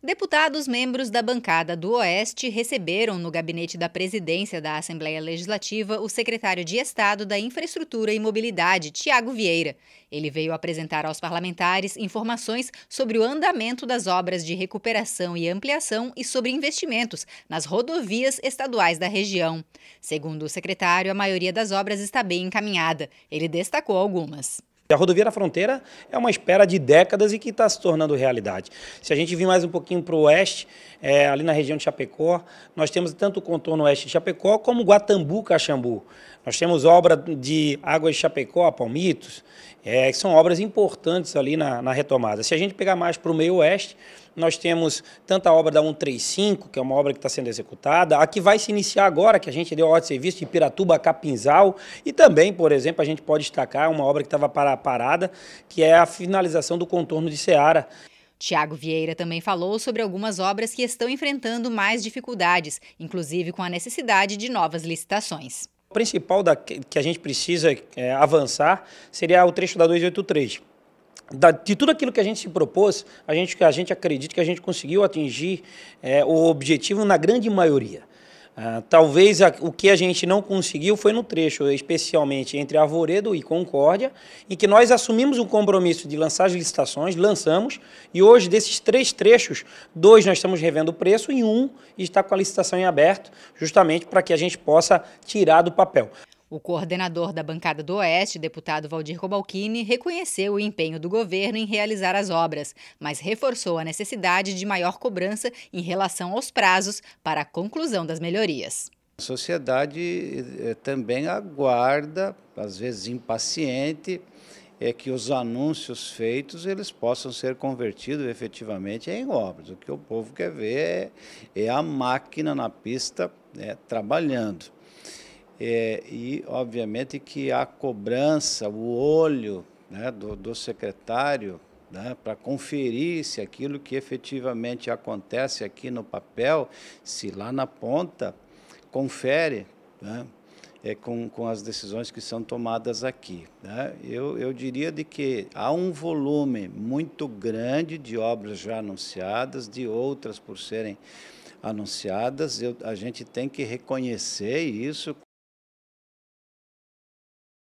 Deputados membros da bancada do Oeste receberam no gabinete da presidência da Assembleia Legislativa o secretário de Estado da Infraestrutura e Mobilidade, Tiago Vieira. Ele veio apresentar aos parlamentares informações sobre o andamento das obras de recuperação e ampliação e sobre investimentos nas rodovias estaduais da região. Segundo o secretário, a maioria das obras está bem encaminhada. Ele destacou algumas. A rodovia da fronteira é uma espera de décadas e que está se tornando realidade. Se a gente vir mais um pouquinho para o oeste, é, ali na região de Chapecó, nós temos tanto o contorno oeste de Chapecó como Guatambu, Caxambu. Nós temos obra de Águas de Chapecó, Palmitos, é, que são obras importantes ali na, na retomada. Se a gente pegar mais para o meio oeste, nós temos tanta a obra da 135, que é uma obra que está sendo executada, a que vai se iniciar agora, que a gente deu ordem de serviço de Piratuba a Capinzal, e também, por exemplo, a gente pode destacar uma obra que estava parada, que é a finalização do contorno de Ceará. Tiago Vieira também falou sobre algumas obras que estão enfrentando mais dificuldades, inclusive com a necessidade de novas licitações. O principal da, que a gente precisa é, avançar seria o trecho da 283. Da, de tudo aquilo que a gente se propôs, a gente, a gente acredita que a gente conseguiu atingir é, o objetivo na grande maioria. Ah, talvez a, o que a gente não conseguiu foi no trecho, especialmente entre Arvoredo e Concórdia, em que nós assumimos um compromisso de lançar as licitações, lançamos, e hoje desses três trechos, dois nós estamos revendo o preço e um está com a licitação em aberto, justamente para que a gente possa tirar do papel. O coordenador da bancada do Oeste, deputado Valdir Cobalcini, reconheceu o empenho do governo em realizar as obras, mas reforçou a necessidade de maior cobrança em relação aos prazos para a conclusão das melhorias. A sociedade eh, também aguarda, às vezes impaciente, é que os anúncios feitos eles possam ser convertidos efetivamente em obras. O que o povo quer ver é, é a máquina na pista né, trabalhando. É, e, obviamente, que a cobrança, o olho né, do, do secretário né, para conferir se aquilo que efetivamente acontece aqui no papel, se lá na ponta, confere né, é, com, com as decisões que são tomadas aqui. Né. Eu, eu diria de que há um volume muito grande de obras já anunciadas, de outras por serem anunciadas, eu, a gente tem que reconhecer isso